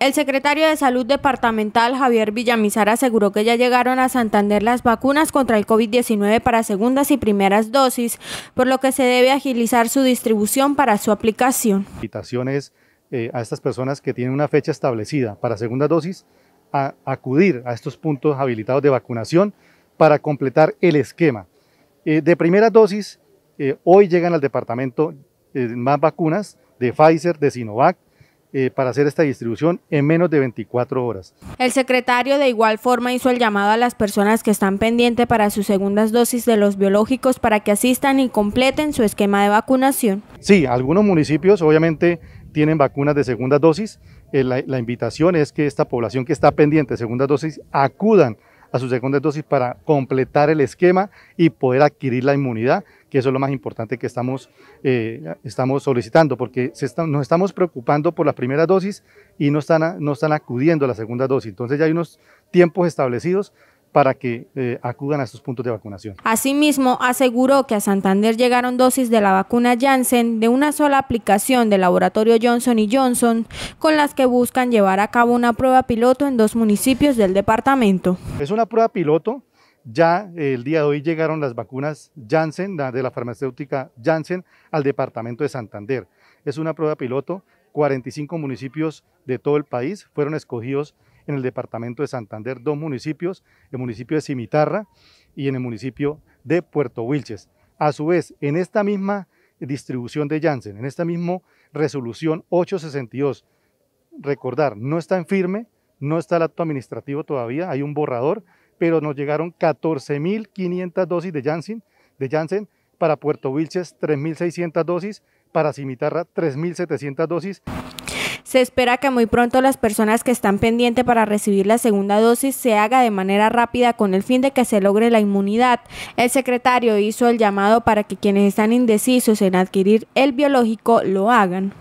El secretario de Salud Departamental Javier Villamizar aseguró que ya llegaron a Santander las vacunas contra el COVID-19 para segundas y primeras dosis, por lo que se debe agilizar su distribución para su aplicación. Invitaciones eh, a estas personas que tienen una fecha establecida para segunda dosis a acudir a estos puntos habilitados de vacunación para completar el esquema. Eh, de primera dosis, eh, hoy llegan al departamento más vacunas de Pfizer, de Sinovac, eh, para hacer esta distribución en menos de 24 horas. El secretario de igual forma hizo el llamado a las personas que están pendientes para sus segundas dosis de los biológicos para que asistan y completen su esquema de vacunación. Sí, algunos municipios obviamente tienen vacunas de segunda dosis. Eh, la, la invitación es que esta población que está pendiente de segunda dosis acudan a su segunda dosis para completar el esquema y poder adquirir la inmunidad, que eso es lo más importante que estamos, eh, estamos solicitando, porque nos estamos preocupando por la primera dosis y no están, no están acudiendo a la segunda dosis. Entonces ya hay unos tiempos establecidos para que eh, acudan a estos puntos de vacunación. Asimismo, aseguró que a Santander llegaron dosis de la vacuna Janssen de una sola aplicación del laboratorio Johnson Johnson, con las que buscan llevar a cabo una prueba piloto en dos municipios del departamento. Es una prueba piloto, ya eh, el día de hoy llegaron las vacunas Janssen, de la farmacéutica Janssen, al departamento de Santander. Es una prueba piloto, 45 municipios de todo el país fueron escogidos en el departamento de Santander dos municipios, el municipio de Cimitarra y en el municipio de Puerto Wilches. A su vez, en esta misma distribución de Janssen, en esta misma resolución 862, recordar, no está en firme, no está el acto administrativo todavía, hay un borrador, pero nos llegaron 14.500 dosis de Janssen, de para Puerto Wilches 3.600 dosis, para Cimitarra 3.700 dosis. Se espera que muy pronto las personas que están pendientes para recibir la segunda dosis se haga de manera rápida con el fin de que se logre la inmunidad. El secretario hizo el llamado para que quienes están indecisos en adquirir el biológico lo hagan.